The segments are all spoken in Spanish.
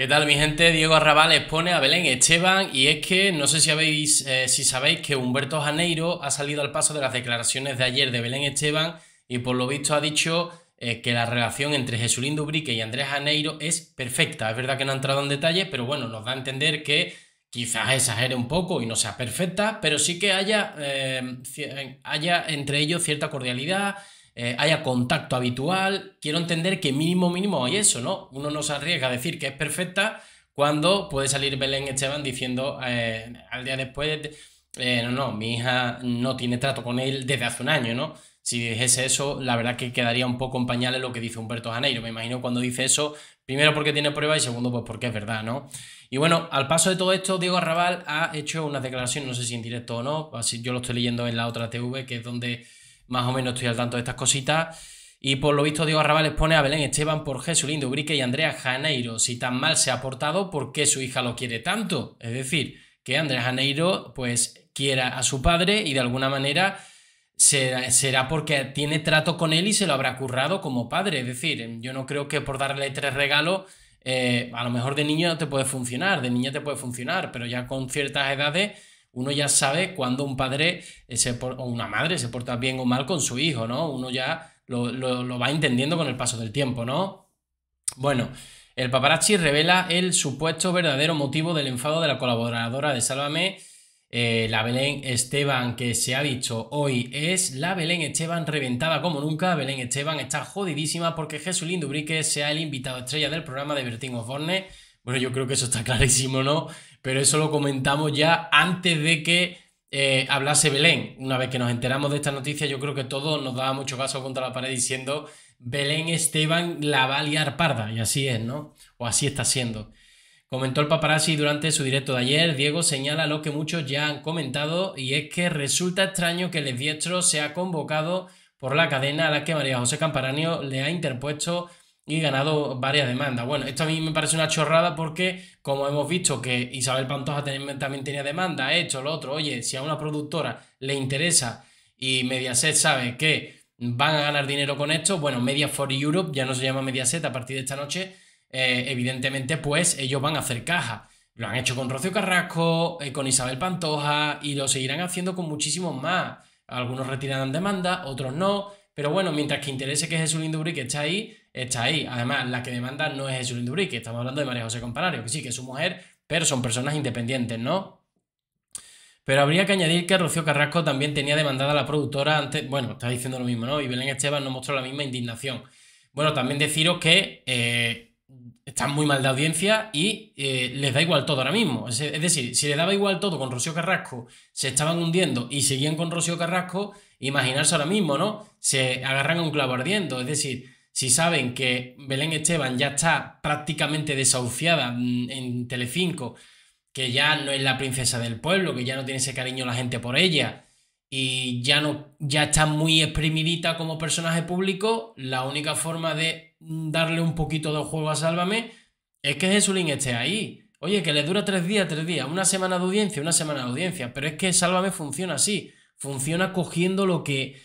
¿Qué tal mi gente? Diego Arrabal expone a Belén Esteban y es que no sé si, habéis, eh, sabéis que Humberto Janeiro ha salido al paso de las declaraciones de ayer de Belén Esteban y por lo visto ha dicho eh, que la relación entre Jesulín Dubrique y Andrés Janeiro es perfecta. Es verdad que no ha entrado en detalle, pero bueno, nos da a entender que quizás exagere un poco y no sea perfecta, pero sí que haya, eh, haya entre ellos cierta cordialidad, eh, haya contacto habitual. Quiero entender que mínimo, mínimo hay eso, ¿no? Uno no se arriesga a decir que es perfecta cuando puede salir Belén Esteban diciendo eh, al día después, eh, no, no, mi hija no tiene trato con él desde hace un año, ¿no? Si dijese eso, la verdad que quedaría un poco en pañales lo que dice Humberto Janeiro. Me imagino cuando dice eso, primero porque tiene prueba y segundo pues porque es verdad, ¿no? Y bueno, al paso de todo esto, Diego Arrabal ha hecho una declaración, no sé si en directo o no, así yo lo estoy leyendo en la otra TV, que es donde más o menos estoy al tanto de estas cositas. Y por lo visto, Diego Arrabales pone a Belén Esteban por Jesulín Lindo Ubrique y Andrea Janeiro. Si tan mal se ha portado, ¿por qué su hija lo quiere tanto? Es decir, que Andrea Janeiro, pues, quiera a su padre y de alguna manera será porque tiene trato con él y se lo habrá currado como padre. Es decir, yo no creo que por darle tres regalos, eh, a lo mejor de niño no te puede funcionar, de niña te puede funcionar, pero ya con ciertas edades uno ya sabe cuando un padre eh, o una madre se porta bien o mal con su hijo, ¿no? Uno ya lo, va entendiendo con el paso del tiempo, ¿no? Bueno, el paparazzi revela el supuesto verdadero motivo del enfado de la colaboradora de Sálvame, eh, la Belén Esteban que se ha dicho hoy es la Belén Esteban reventada como nunca. Belén Esteban está jodidísima porque Jesús Dubrique sea el invitado estrella del programa de Bertín Osborne. Bueno, yo creo que eso está clarísimo, ¿no? pero eso lo comentamos ya antes de que eh, hablase Belén. Una vez que nos enteramos de esta noticia, yo creo que todos nos daba mucho caso contra la pared diciendo Belén Esteban la va a liar parda, y así es, ¿no? O así está siendo. Comentó el paparazzi durante su directo de ayer, Diego señala lo que muchos ya han comentado y es que resulta extraño que el diestro sea convocado por la cadena a la que María José Camparanio le ha interpuesto y ganado varias demandas. Bueno, esto a mí me parece una chorrada porque, como hemos visto que Isabel Pantoja también tenía demanda, hecho lo otro, oye, si a una productora le interesa y Mediaset sabe que van a ganar dinero con esto, bueno, Media for Europe ya no se llama Mediaset a partir de esta noche, eh, evidentemente pues ellos van a hacer caja. Lo han hecho con Rocío Carrasco, eh, con Isabel Pantoja y lo seguirán haciendo con muchísimos más. Algunos retirarán demanda, otros no, pero bueno, mientras que interese que Jesús que está ahí, está ahí. Además, la que demanda no es Jesús que estamos hablando de María José Comparario, que sí, que es su mujer, pero son personas independientes, ¿no? Pero habría que añadir que Rocío Carrasco también tenía demandada a la productora antes, bueno, está diciendo lo mismo, ¿no? Y Belén Esteban no mostró la misma indignación. Bueno, también deciros que eh, están muy mal de audiencia y eh, les da igual todo ahora mismo. Es, decir, si le daba igual todo con Rocío Carrasco, se estaban hundiendo y seguían con Rocío Carrasco, imaginarse ahora mismo, ¿no? Se agarran a un clavo ardiendo. Es decir, si saben que Belén Esteban ya está prácticamente desahuciada mm, en Telecinco, que ya no es la princesa del pueblo, que ya no tiene ese cariño la gente por ella y ya no ya está muy exprimidita como personaje público, la única forma de darle un poquito de juego a Sálvame es que Jesulín esté ahí. Oye, que le dura tres días, tres días, una semana de audiencia, una semana de audiencia, pero es que Sálvame funciona así, funciona cogiendo lo que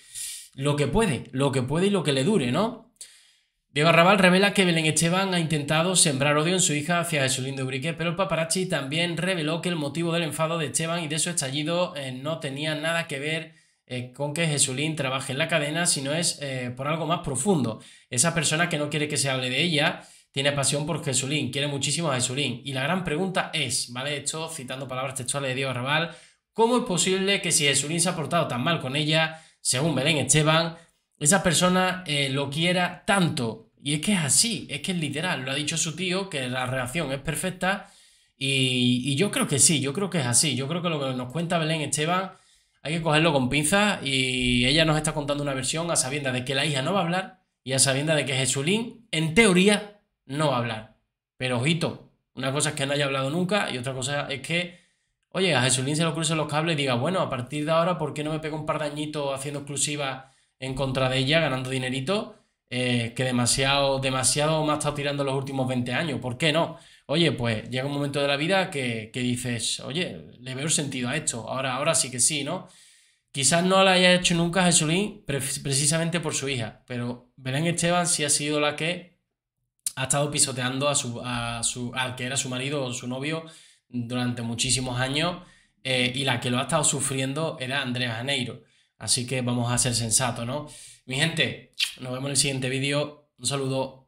lo que puede, lo que puede y lo que le dure, ¿no? Diego Arrabal revela que Belén Esteban ha intentado sembrar odio en su hija hacia Jesulín de Urique, pero el paparazzi también reveló que el motivo del enfado de Esteban y de su estallido eh, no tenía nada que ver eh, con que Jesulín trabaje en la cadena, sino es eh, por algo más profundo. Esa persona que no quiere que se hable de ella tiene pasión por Jesulín, quiere muchísimo a Jesulín. Y la gran pregunta es, ¿vale? Esto citando palabras textuales de Diego Arrabal, ¿cómo es posible que si Jesulín se ha portado tan mal con ella, según Belén Esteban, esa persona eh, lo quiera tanto. Y es que es así, es que es literal. Lo ha dicho su tío, que la reacción es perfecta. Y, yo creo que sí, yo creo que es así. Yo creo que lo que nos cuenta Belén Esteban hay que cogerlo con pinzas. Y ella nos está contando una versión a sabiendas de que la hija no va a hablar y a sabiendas de que Jesulín, en teoría, no va a hablar. Pero ojito, una cosa es que no haya hablado nunca y otra cosa es que, oye, a Jesulín se lo cruce los cables y diga, bueno, a partir de ahora, ¿por qué no me pego un par de añitos haciendo exclusiva en contra de ella, ganando dinerito, eh, que demasiado, demasiado me ha estado tirando los últimos 20 años. ¿Por qué no? Oye, pues llega un momento de la vida que, dices, oye, le veo sentido a esto, ahora, ahora sí que sí, ¿no? Quizás no la haya hecho nunca Jesulín precisamente por su hija, pero Belén Esteban sí ha sido la que ha estado pisoteando a su, su, al que era su marido o su novio durante muchísimos años eh, y la que lo ha estado sufriendo era Andrea Janeiro. Así que vamos a ser sensatos, ¿no? Mi gente, nos vemos en el siguiente vídeo. Un saludo.